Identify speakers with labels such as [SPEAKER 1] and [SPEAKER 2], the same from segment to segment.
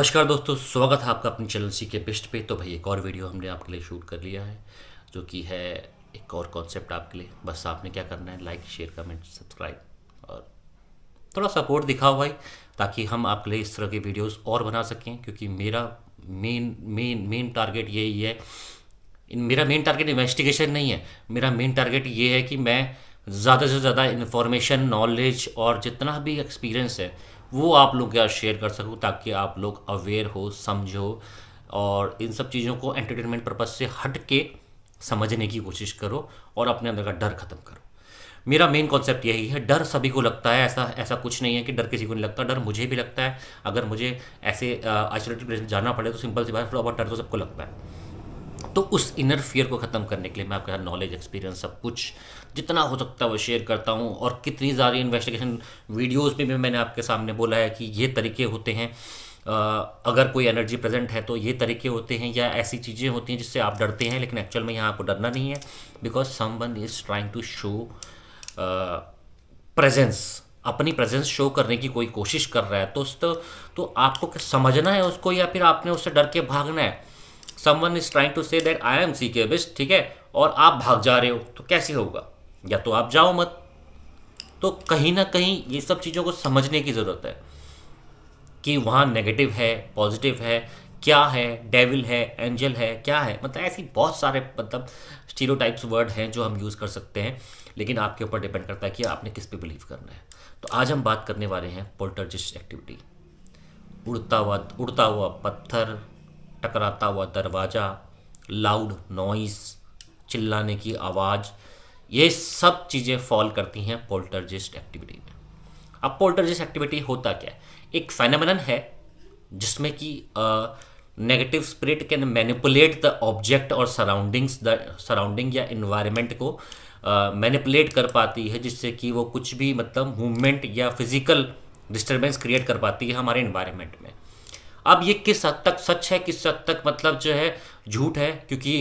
[SPEAKER 1] नमस्कार दोस्तों स्वागत है आपका अपने चैनल सी के बेस्ट पे तो भाई एक और वीडियो हमने आपके लिए शूट कर लिया है जो कि है एक और कॉन्सेप्ट आपके लिए बस आपने क्या करना है लाइक शेयर कमेंट सब्सक्राइब और थोड़ा सपोर्ट दिखाओ भाई ताकि हम आपके लिए इस तरह के वीडियोज़ और बना सकें क्योंकि मेरा मेन मेन मेन टारगेट यही है मेरा मेन टारगेट इन्वेस्टिगेशन नहीं है मेरा मेन टारगेट ये है कि मैं ज़्यादा से ज़्यादा इन्फॉर्मेशन नॉलेज और जितना भी एक्सपीरियंस है वो आप लोग क्या शेयर कर सको ताकि आप लोग अवेयर हो समझो और इन सब चीज़ों को एंटरटेनमेंट पर्पज़ से हट के समझने की कोशिश करो और अपने अंदर का डर खत्म करो मेरा मेन कॉन्सेप्ट यही है डर सभी को लगता है ऐसा ऐसा कुछ नहीं है कि डर किसी को नहीं लगता डर मुझे भी लगता है अगर मुझे ऐसे आइसोलेटेड प्लेस जाना पड़े तो सिंपल सी बात थोड़ा बहुत डर तो सबको लगता है तो उस इनर फियर को ख़त्म करने के लिए मैं आपके साथ नॉलेज एक्सपीरियंस सब कुछ जितना हो सकता है वो शेयर करता हूँ और कितनी सारी इन्वेस्टिगेशन वीडियोज़ में भी मैंने आपके सामने बोला है कि ये तरीके होते हैं आ, अगर कोई एनर्जी प्रेजेंट है तो ये तरीके होते हैं या ऐसी चीज़ें होती हैं जिससे आप डरते हैं लेकिन एक्चुअल में यहाँ आपको डरना नहीं है because someone is trying to show presence अपनी प्रेजेंस शो करने की कोई कोशिश कर रहा है तो तो, तो आपको समझना है उसको या फिर आपने उससे डर के भागना है someone is trying to say that I am सी के बेस्ट ठीक है और आप भाग जा रहे हो तो कैसे होगा या तो आप जाओ मत तो कहीं ना कहीं ये सब चीज़ों को समझने की ज़रूरत है कि वहाँ नेगेटिव है पॉजिटिव है क्या है डेविल है एंजल है क्या है मतलब ऐसी बहुत सारे मतलब स्टीरो टाइप्स वर्ड हैं जो हम यूज़ कर सकते हैं लेकिन आपके ऊपर डिपेंड करता है कि आपने किस पे बिलीव करना है तो आज हम बात करने वाले हैं पोल्टरजिस्ट एक्टिविटी उड़ता हुआ उड़ता हुआ पत्थर टकराता हुआ दरवाज़ा लाउड नॉइस चिल्लाने की आवाज़ ये सब चीज़ें फॉल करती हैं पोल्टरजिस्ट एक्टिविटी में अब पोल्टरजिस्ट एक्टिविटी होता क्या है एक फैनमन है जिसमें कि negative spirit can manipulate the object और सराउंडिंग्स द सराउंडिंग या इन्वायरमेंट को मैनिपुलेट uh, कर पाती है जिससे कि वो कुछ भी मतलब मूवमेंट या फिजिकल डिस्टर्बेंस क्रिएट कर पाती है हमारे इन्वायरमेंट में अब ये किस हद तक सच है किस हद तक मतलब जो है झूठ है क्योंकि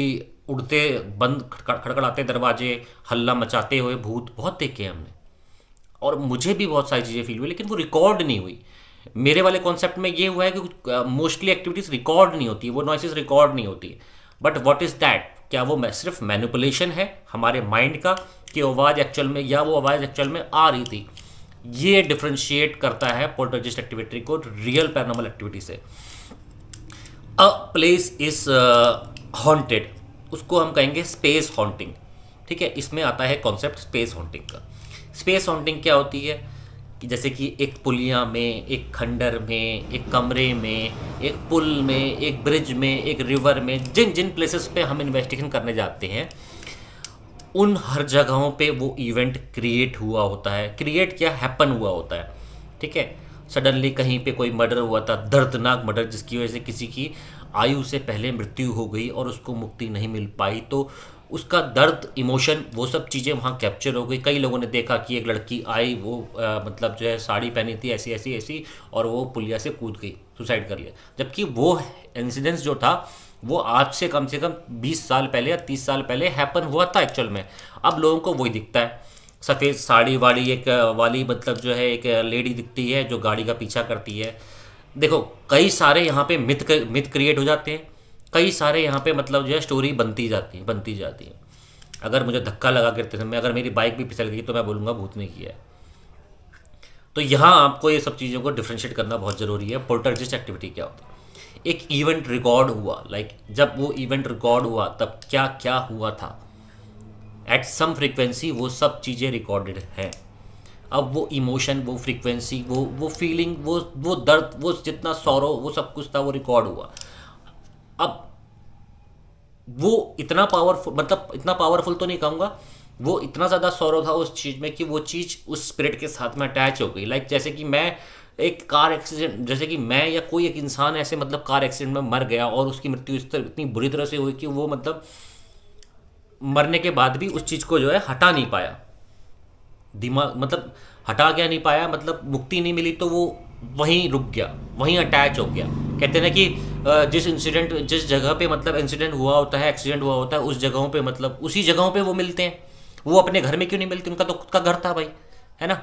[SPEAKER 1] उड़ते बंद खड़खड़ाते दरवाजे हल्ला मचाते हुए भूत बहुत देखे हमने और मुझे भी बहुत सारी चीज़ें फील हुई लेकिन वो रिकॉर्ड नहीं हुई मेरे वाले कॉन्सेप्ट में ये हुआ है कि मोस्टली एक्टिविटीज़ रिकॉर्ड नहीं होती वो नॉइसेस रिकॉर्ड नहीं होती बट वॉट इज़ दैट क्या वो सिर्फ मैनिपुलेशन है हमारे माइंड का कि आवाज़ एक्चुअल में या वो आवाज़ एक्चुअल में आ रही थी ये डिफ्रेंशिएट करता है पोल्टरजिस्ट एक्टिविटी को रियल पैरानॉर्मल एक्टिविटी से अ प्लेस इज हॉन्टेड उसको हम कहेंगे स्पेस हॉन्टिंग ठीक है इसमें आता है कॉन्सेप्ट स्पेस हॉन्टिंग का स्पेस हॉन्टिंग क्या होती है कि जैसे कि एक पुलिया में एक खंडर में एक कमरे में एक पुल में एक ब्रिज में एक रिवर में जिन जिन प्लेसेस पे हम इन्वेस्टिगेशन करने जाते हैं उन हर जगहों पे वो इवेंट क्रिएट हुआ होता है क्रिएट क्या हैपन हुआ होता है ठीक है सडनली कहीं पे कोई मर्डर हुआ था दर्दनाक मर्डर जिसकी वजह से किसी की आयु से पहले मृत्यु हो गई और उसको मुक्ति नहीं मिल पाई तो उसका दर्द इमोशन वो सब चीज़ें वहाँ कैप्चर हो गई कई लोगों ने देखा कि एक लड़की आई वो आ, मतलब जो है साड़ी पहनी थी ऐसी ऐसी ऐसी और वो पुलिया से कूद गई सुसाइड कर लिया जबकि वो इंसिडेंस जो था वो आज से कम से कम 20 साल पहले या 30 साल पहले हैपन हुआ था एक्चुअल में अब लोगों को वही दिखता है सफ़ेद साड़ी वाली एक वाली मतलब जो है एक लेडी दिखती है जो गाड़ी का पीछा करती है देखो कई सारे यहाँ पे मिथ मिथ क्रिएट हो जाते हैं कई सारे यहाँ पे मतलब जो है स्टोरी बनती जाती है बनती जाती है अगर मुझे धक्का लगा करते समय अगर मेरी बाइक भी फिसल गई तो मैं बोलूँगा भूत ने किया है तो यहाँ आपको ये सब चीज़ों को डिफ्रेंशिएट करना बहुत ज़रूरी है पोर्टल एक्टिविटी क्या होती है एक इवेंट रिकॉर्ड हुआ लाइक जब वो इवेंट रिकॉर्ड हुआ तब क्या क्या हुआ था एट सम फ्रीक्वेंसी वो सब चीज़ें रिकॉर्डेड हैं अब वो इमोशन वो फ्रीक्वेंसी वो वो फीलिंग वो वो दर्द वो जितना सौरव वो सब कुछ था वो रिकॉर्ड हुआ अब वो इतना पावरफुल मतलब इतना पावरफुल तो नहीं कहूँगा वो इतना ज़्यादा सौरव था उस चीज़ में कि वो चीज़ उस स्पिरिट के साथ में अटैच हो गई लाइक जैसे कि मैं एक कार एक्सीडेंट जैसे कि मैं या कोई एक इंसान ऐसे मतलब कार एक्सीडेंट में मर गया और उसकी मृत्यु इस तरह इतनी बुरी तरह से हुई कि वो मतलब मरने के बाद भी उस चीज़ को जो है हटा नहीं पाया दिमाग मतलब हटा गया नहीं पाया मतलब मुक्ति नहीं मिली तो वो वहीं रुक गया वहीं अटैच हो गया कहते हैं ना कि जिस इंसिडेंट जिस जगह पे मतलब इंसिडेंट हुआ होता है एक्सीडेंट हुआ होता है उस जगहों पे मतलब उसी जगहों पे वो मिलते हैं वो अपने घर में क्यों नहीं मिलते उनका तो खुद का घर था भाई है ना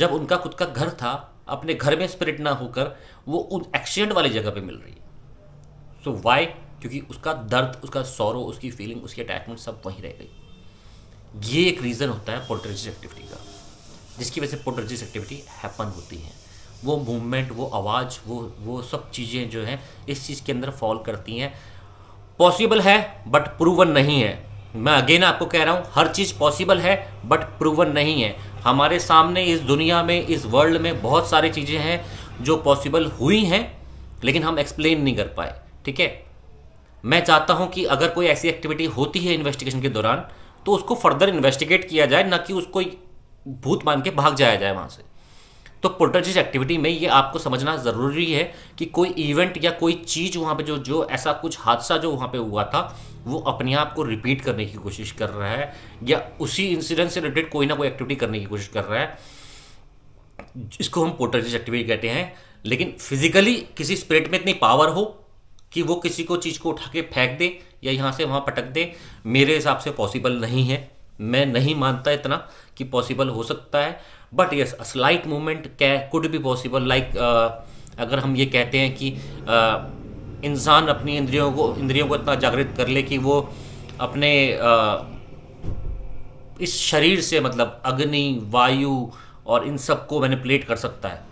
[SPEAKER 1] जब उनका खुद का घर था अपने घर में स्प्रेड ना होकर वो उन एक्सीडेंट वाली जगह पे मिल रही है सो वाई क्योंकि उसका दर्द उसका सौरव उसकी फीलिंग उसकी अटैचमेंट सब वहीं रह गई ये एक रीज़न होता है पोर्ट्रेजिस एक्टिविटी का जिसकी वजह से पोर्ट्रेजिस एक्टिविटी हैपन होती है वो मूवमेंट वो आवाज़ वो वो सब चीज़ें जो हैं इस चीज़ के अंदर फॉल करती हैं पॉसिबल है बट प्रूवन नहीं है मैं अगेन आपको कह रहा हूँ हर चीज़ पॉसिबल है बट प्रूवन नहीं है हमारे सामने इस दुनिया में इस वर्ल्ड में बहुत सारी चीज़ें हैं जो पॉसिबल हुई हैं लेकिन हम एक्सप्लेन नहीं कर पाए ठीक है मैं चाहता हूं कि अगर कोई ऐसी एक्टिविटी होती है इन्वेस्टिगेशन के दौरान तो उसको फर्दर इन्वेस्टिगेट किया जाए ना कि उसको भूत मान के भाग जाया जाए वहाँ से तो पोल्टर्जिज एक्टिविटी में ये आपको समझना ज़रूरी है कि कोई इवेंट या कोई चीज़ वहाँ पे जो जो ऐसा कुछ हादसा जो वहाँ पे हुआ था वो अपने आप को रिपीट करने की कोशिश कर रहा है या उसी इंसिडेंट से रिलेटेड कोई ना कोई एक्टिविटी करने की कोशिश कर रहा है इसको हम पोल्टर्जिज एक्टिविटी कहते हैं लेकिन फिजिकली किसी स्प्रिट में इतनी पावर हो कि वो किसी को चीज़ को उठा के फेंक दे या यहाँ से वहाँ पटक दे मेरे हिसाब से पॉसिबल नहीं है मैं नहीं मानता इतना कि पॉसिबल हो सकता है बट यस स्लाइट मूवमेंट कै कुड भी पॉसिबल लाइक अगर हम ये कहते हैं कि uh, इंसान अपनी इंद्रियों को इंद्रियों को इतना जागृत कर ले कि वो अपने uh, इस शरीर से मतलब अग्नि वायु और इन सब को मैनिपुलेट कर सकता है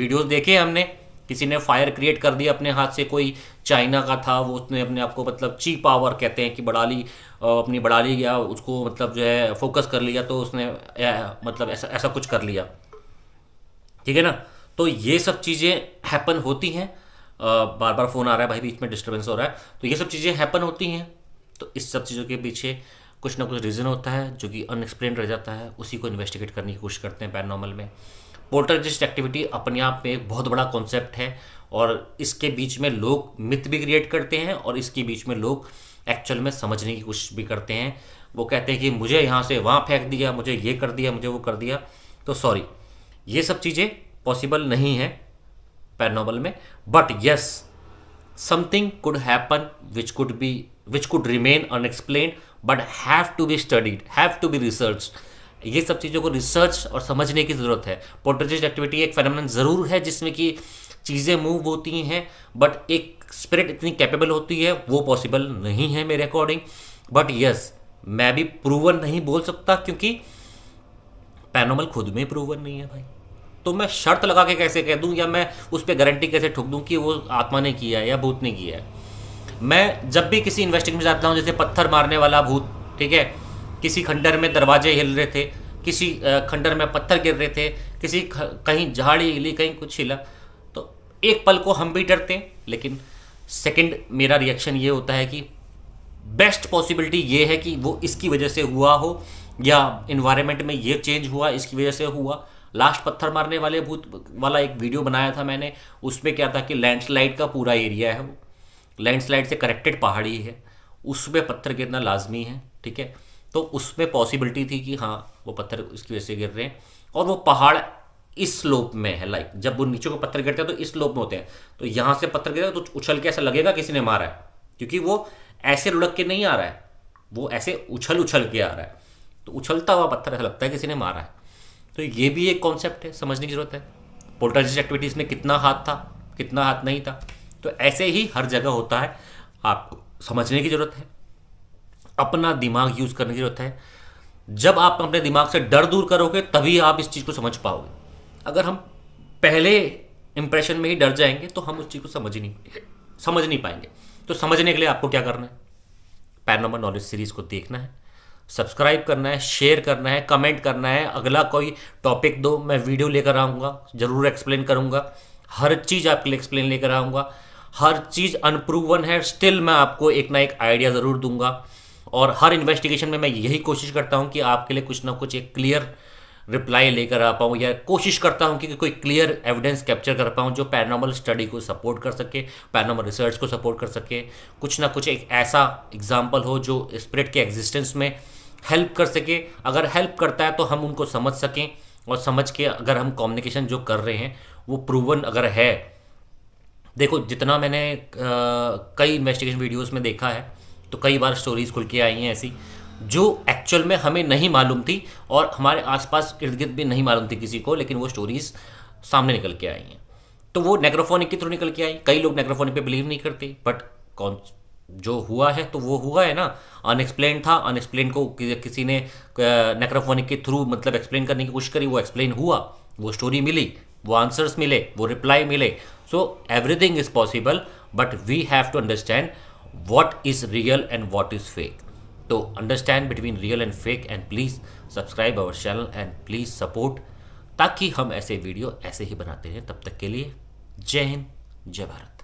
[SPEAKER 1] वीडियोस देखे हमने किसी ने फायर क्रिएट कर दिया अपने हाथ से कोई चाइना का था वो उसने अपने आप को मतलब ची पावर कहते हैं कि बढ़ा ली अपनी बढ़ा ली गया उसको मतलब जो है फोकस कर लिया तो उसने मतलब ऐसा ऐसा कुछ कर लिया ठीक है ना तो ये सब चीज़ें हैपन होती हैं बार बार फ़ोन आ रहा है भाई बीच में डिस्टर्बेंस हो रहा है तो ये सब चीज़ें हैपन होती हैं तो इस सब चीज़ों के पीछे कुछ ना कुछ रीज़न होता है जो कि अनएक्सप्लेन रह जाता है उसी को इन्वेस्टिगेट करने की कोशिश करते हैं पैरानॉमल में पोर्टल एक्टिविटी अपने आप में एक बहुत बड़ा कॉन्सेप्ट है और इसके बीच में लोग मिथ भी क्रिएट करते हैं और इसके बीच में लोग एक्चुअल में समझने की कोशिश भी करते हैं वो कहते हैं कि मुझे यहाँ से वहाँ फेंक दिया मुझे ये कर दिया मुझे वो कर दिया तो सॉरी ये सब चीज़ें पॉसिबल नहीं है पैरानॉर्मल में but yes something could happen which could be which could remain unexplained but have to be studied have to be research ये सब चीज़ों को रिसर्च और समझने की ज़रूरत है पोर्ट्रेजिस्ट एक्टिविटी एक फेनोमेन ज़रूर है जिसमें कि चीज़ें मूव होती हैं बट एक स्पिरिट इतनी कैपेबल होती है वो पॉसिबल नहीं है मेरे अकॉर्डिंग बट यस मैं भी प्रूवन नहीं बोल सकता क्योंकि पैनोमल खुद में प्रूवन नहीं है भाई तो मैं शर्त लगा के कैसे कह दूं या मैं उस पर गारंटी कैसे ठोक दूं कि वो आत्मा ने किया है या भूत ने किया है मैं जब भी किसी इन्वेस्टिंग में जाता हूँ जैसे पत्थर मारने वाला भूत ठीक है किसी खंडर में दरवाजे हिल रहे थे किसी खंडर में पत्थर गिर रहे थे किसी कहीं झाड़ी हिली कहीं कुछ हिला एक पल को हम भी डरते हैं लेकिन सेकंड मेरा रिएक्शन ये होता है कि बेस्ट पॉसिबिलिटी ये है कि वो इसकी वजह से हुआ हो या इन्वायरमेंट में ये चेंज हुआ इसकी वजह से हुआ लास्ट पत्थर मारने वाले भूत वाला एक वीडियो बनाया था मैंने उसमें क्या था कि लैंडस्लाइड का पूरा एरिया है वो लैंडस्लाइड से करेक्टेड पहाड़ी है उसमें पत्थर गिरना लाजमी है ठीक है तो उसमें पॉसिबिलिटी थी कि हाँ वो पत्थर इसकी वजह से गिर रहे हैं और वो पहाड़ इस स्लोप में है लाइक जब वो नीचे को पत्थर गिरते हैं तो इस स्लोप में होते हैं तो यहां से पत्थर गिरेगा तो उछल के ऐसा लगेगा किसी ने मारा है क्योंकि वो ऐसे लुढ़क के नहीं आ रहा है वो ऐसे उछल उछल के आ रहा है तो उछलता हुआ पत्थर ऐसा लगता है किसी ने मारा है तो ये भी एक कॉन्सेप्ट है समझने की ज़रूरत है पोल्टरजिस्ट एक्टिविटीज़ में कितना हाथ था कितना हाथ नहीं था तो ऐसे ही हर जगह होता है आपको समझने की ज़रूरत है अपना दिमाग यूज़ करने की ज़रूरत है जब आप अपने दिमाग से डर दूर करोगे तभी आप इस चीज़ को समझ पाओगे अगर हम पहले इंप्रेशन में ही डर जाएंगे तो हम उस चीज़ को समझ ही नहीं समझ नहीं पाएंगे तो समझने के लिए आपको क्या करना है पैरानॉर्मल नॉलेज सीरीज़ को देखना है सब्सक्राइब करना है शेयर करना है कमेंट करना है अगला कोई टॉपिक दो मैं वीडियो लेकर आऊँगा ज़रूर एक्सप्लेन करूँगा हर चीज़ आपके लिए एक्सप्लेन लेकर आऊँगा हर चीज़ अनप्रूवन है स्टिल मैं आपको एक ना एक आइडिया ज़रूर दूंगा और हर इन्वेस्टिगेशन में मैं यही कोशिश करता हूँ कि आपके लिए कुछ ना कुछ एक क्लियर रिप्लाई लेकर आ पाऊँ या कोशिश करता हूँ कि कोई क्लियर एविडेंस कैप्चर कर पाऊँ जो पैरानॉमल स्टडी को सपोर्ट कर सके पैरानॉमल रिसर्च को सपोर्ट कर सके कुछ ना कुछ एक ऐसा एग्जाम्पल हो जो स्प्रिट के एग्जिस्टेंस में हेल्प कर सके अगर हेल्प करता है तो हम उनको समझ सकें और समझ के अगर हम कम्युनिकेशन जो कर रहे हैं वो प्रूवन अगर है देखो जितना मैंने आ, कई इन्वेस्टिगेशन वीडियोस में देखा है तो कई बार स्टोरीज खुल के आई हैं ऐसी जो एक्चुअल में हमें नहीं मालूम थी और हमारे आसपास इर्द गिर्द भी नहीं मालूम थी किसी को लेकिन वो स्टोरीज सामने निकल के आई हैं तो वो नेक्रोफोनिक के थ्रू निकल के आई कई लोग नेक्रोफोनिक पे बिलीव नहीं करते बट कौन जो हुआ है तो वो हुआ है ना अनएक्सप्लेन था अनएक्सप्लेन को कि, किसी ने नेक्रोफोनिक के थ्रू मतलब एक्सप्लेन करने की कोशिश करी वो एक्सप्लेन हुआ वो स्टोरी मिली वो आंसर्स मिले वो रिप्लाई मिले so everything is possible but we have to understand what is real and what is fake तो understand between real and fake and please subscribe our channel and please support ताकि हम ऐसे video ऐसे ही बनाते हैं तब तक के लिए जय हिंद जय भारत